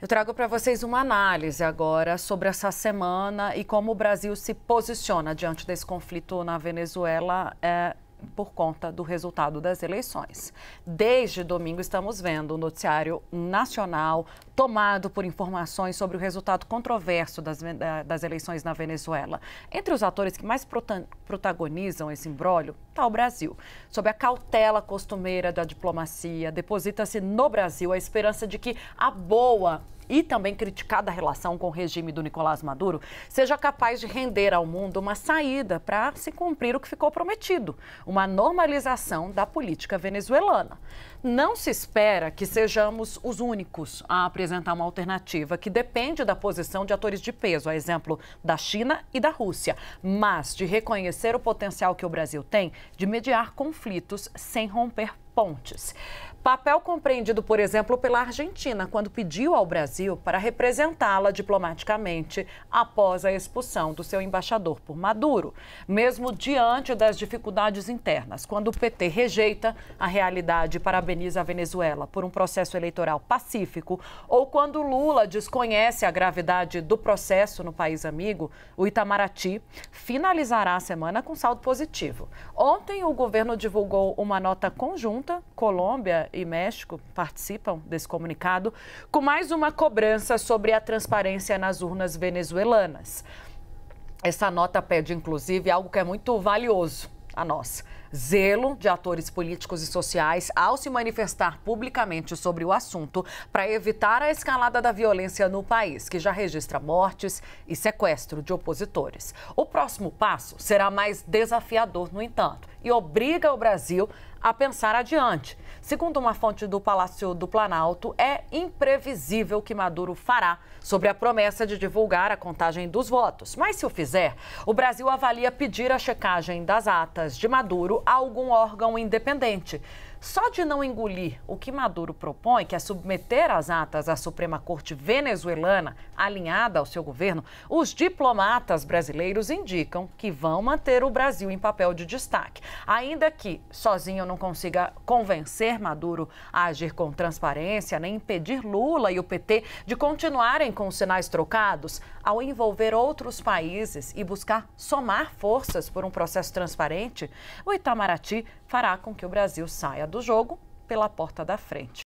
Eu trago para vocês uma análise agora sobre essa semana e como o Brasil se posiciona diante desse conflito na Venezuela. É por conta do resultado das eleições. Desde domingo estamos vendo o noticiário nacional tomado por informações sobre o resultado controverso das, das eleições na Venezuela. Entre os atores que mais protagonizam esse imbróglio está o Brasil. Sob a cautela costumeira da diplomacia, deposita-se no Brasil a esperança de que a boa e também criticada a relação com o regime do Nicolás Maduro seja capaz de render ao mundo uma saída para se cumprir o que ficou prometido, uma normalização da política venezuelana. Não se espera que sejamos os únicos a apresentar uma alternativa que depende da posição de atores de peso, a exemplo da China e da Rússia, mas de reconhecer o potencial que o Brasil tem de mediar conflitos sem romper pontes. Papel compreendido, por exemplo, pela Argentina, quando pediu ao Brasil para representá-la diplomaticamente após a expulsão do seu embaixador por Maduro, mesmo diante das dificuldades internas, quando o PT rejeita a realidade e parabeniza a Venezuela por um processo eleitoral pacífico, ou quando Lula desconhece a gravidade do processo no país amigo, o Itamaraty finalizará a semana com saldo positivo. Ontem, o governo divulgou uma nota conjunta conta, Colômbia e México participam desse comunicado com mais uma cobrança sobre a transparência nas urnas venezuelanas. Essa nota pede, inclusive, algo que é muito valioso a nós. Zelo de atores políticos e sociais ao se manifestar publicamente sobre o assunto para evitar a escalada da violência no país, que já registra mortes e sequestro de opositores. O próximo passo será mais desafiador, no entanto, e obriga o Brasil a pensar adiante. Segundo uma fonte do Palácio do Planalto, é imprevisível o que Maduro fará sobre a promessa de divulgar a contagem dos votos. Mas se o fizer, o Brasil avalia pedir a checagem das atas de Maduro a algum órgão independente. Só de não engolir o que Maduro propõe, que é submeter as atas à Suprema Corte venezuelana, alinhada ao seu governo, os diplomatas brasileiros indicam que vão manter o Brasil em papel de destaque, ainda que sozinho não consiga convencer Maduro a agir com transparência, nem impedir Lula e o PT de continuarem com os sinais trocados, ao envolver outros países e buscar somar forças por um processo transparente, o Itamaraty fará com que o Brasil saia do jogo pela porta da frente.